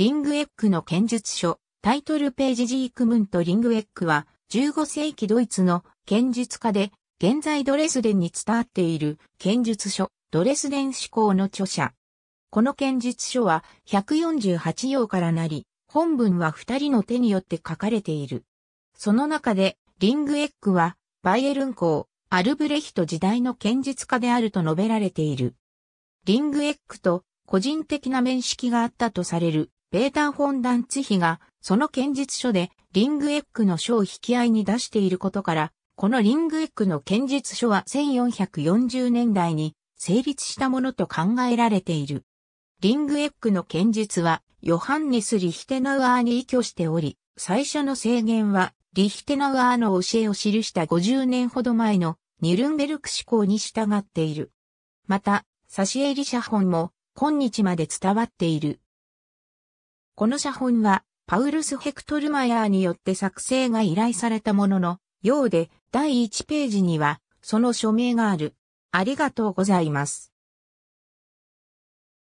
リングエックの剣術書、タイトルページジークムント・リングエックは、15世紀ドイツの剣術家で、現在ドレスデンに伝わっている剣術書、ドレスデン思考の著者。この剣術書は148行からなり、本文は二人の手によって書かれている。その中で、リングエックは、バイエルン公、アルブレヒト時代の剣術家であると述べられている。リングエックと個人的な面識があったとされるベータン・フォン・ダンツヒが、その検術書で、リングエッグの書を引き合いに出していることから、このリングエッグの検術書は1440年代に成立したものと考えられている。リングエッグの検術は、ヨハンネス・リヒテナウアーに依拠しており、最初の制限は、リヒテナウアーの教えを記した50年ほど前のニルンベルク思考に従っている。また、サシエリ写本も今日まで伝わっている。この写本は、パウルス・ヘクトルマヤーによって作成が依頼されたものの、ようで、第1ページには、その署名がある。ありがとうございます。